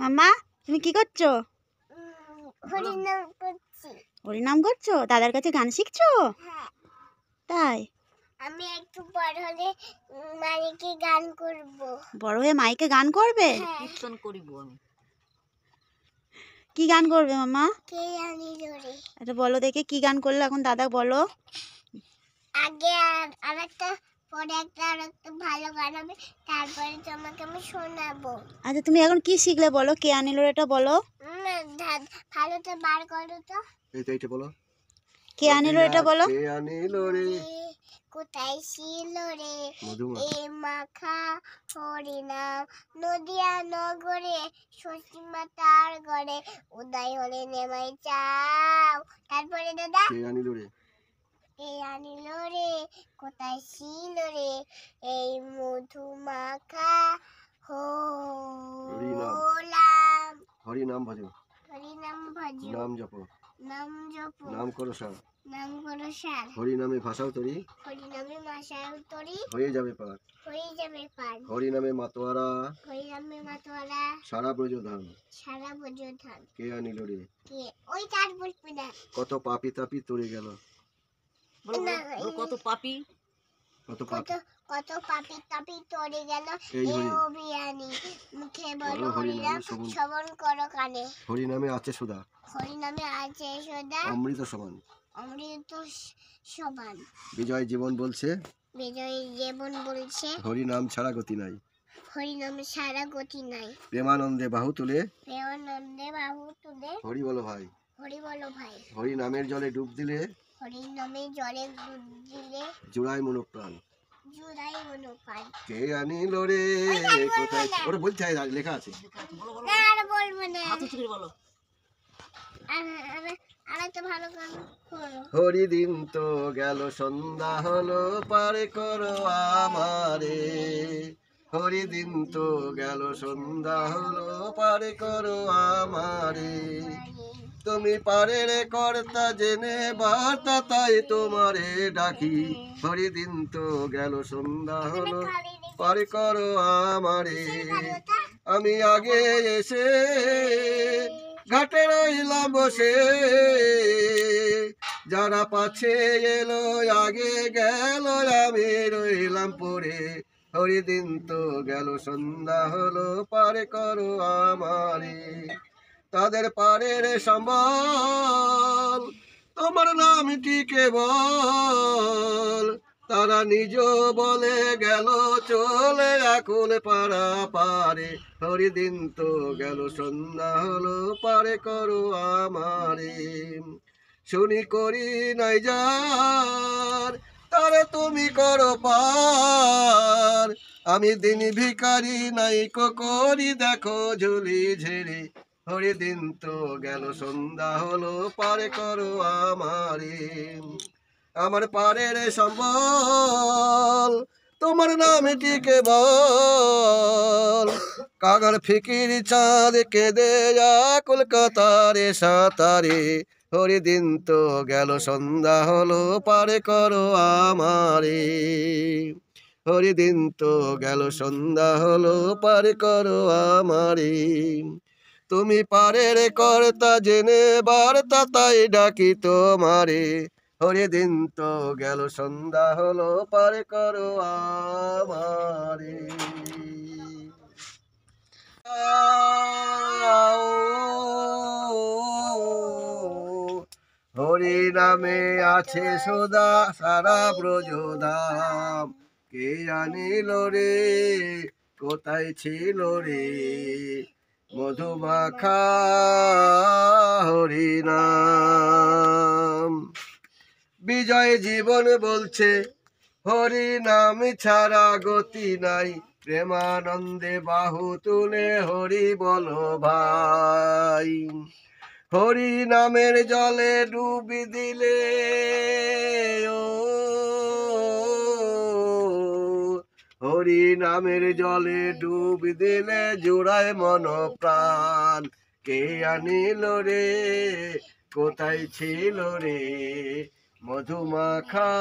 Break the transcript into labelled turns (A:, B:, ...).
A: মামা তুমি কি করছো হরিনাম করছো দাদার কাছে গান শিখছো তাই আমি একটু বড় হলে মাইকে গান করব বড় হয়ে মাইকে গান করবে কীর্তন করিব আমি কি গান করবে মামা কে জানি জোরে আচ্ছা বলো দেখে কি গান করলে এখন দাদা বলো আগে আর একটা পরে একটা আর ভালো গান তারপরে তোমাকে আমি শোনাবো আচ্ছা তুমি এখন কি শিখলে বলো কে আনিল এটা বলো ভালো তো বার করো তো এইটা বলো কে আনিল এটা বলো কে আনিল রে কোথায় ছিল রে এ মাখা হরিনাম নদিয়া নগরে শশী তার ঘরে উদয় হলে নেমাই চাও তারপরে দাদা কে আনিল রে কে আনিল কোথায় ছিল রে এই মধু মাখা হলাম
B: হরি নাম ভজো
A: হরি নাম ভজো নাম জপো নাম নাম করো নাম করো সার
B: হরি ভাষাও তরি
A: হরি ভাষাও তরি হয়ে যাবে পার হয়ে যাবে পার হরি মাতোয়ারা হরি মাতোয়ারা সারা সারা
B: কে আনিল রে
A: কে ওই তার বলবি না
B: কত পাপি তাপি তরে গেল
A: কত পাপি কত কত পাপি তরে গেল এই অভিয়ানি মুখে শ্রবণ করো কানে
B: হরিনামে আছে আছে অমৃত সমান
A: অমৃত সমান
B: বিজয় জীবন বলছে
A: বিজয় জীবন বলছে ছাড়া গতি নাই হরিনাম ছাড়া গতি নাই
B: প্রেমানন্দে বাহু তুলে
A: প্রেমানন্দে বাহু তুলে হরি বলো ভাই হরি বলো ভাই হরি
B: নামের জলে ডুব দিলে
A: হরির নামে জলে দুধ
B: দিলে মনোপ্রাণ হরি দিন তো গেল সন্ধ্যা হলো পারে করো আমারে হরি দিন তো গেল সন্ধ্যা হলো পারে করো আমারে তুমি পারে রে কর্তা জেনে বার্তা তাই তোমারে ডাকি হরি দিন তো গেল সন্ধ্যা হলো পারে করো আমারে আমি আগে এসে ঘাটে রইলাম বসে যারা পাছে এলো আগে গেল আমি রইলাম পরে হরিদিন তো গেল সন্ধ্যা হলো পারে করো আমারে তাদের পারে রে সম্বল তোমার নাম নামটি কেবল তারা নিজ বলে গেল চলে এখন পাড়া পারে হরিদিন তো গেল সন্ধ্যা হলো পারে করো আমারে শুনি করি নাই যার তারে তুমি করো পার আমি দিন ভিকারি নাই করি দেখো ঝুলি ঝেড়ে হরি দিন তো গেল সন্ধ্যা হলো পারে করো আমার আমার পারে রে সম্বল তোমার টিকে বল কাগর ফিকির চাঁদ কেঁদে যা কলকাতারে সাঁতারে হরি দিন তো গেল সন্ধ্যা হলো পারে করো আমারে হরি দিন তো গেল সন্ধ্যা হলো পারে করো আমারে তুমি পারের কর্তা জেনে বার্তা তাই ডাকি তোমারে হরে দিন তো গেল সন্ধ্যা হলো পার করো আমারে হরি নামে আছে সদা সারা ব্রজধাম কে আনিল রে কোথায় ছিল রে হরিনাম বিজয় জীবন বলছে হরি নাম ছাড়া গতি নাই প্রেমানন্দে বাহু তুলে হরি বল ভাই হরি নামের জলে ডুবি দিলে হরি নামের জলে ডুব দিলে জোড়ায় মন প্রাণ কে আনিল রে কোথায় ছিল রে মধুমাখা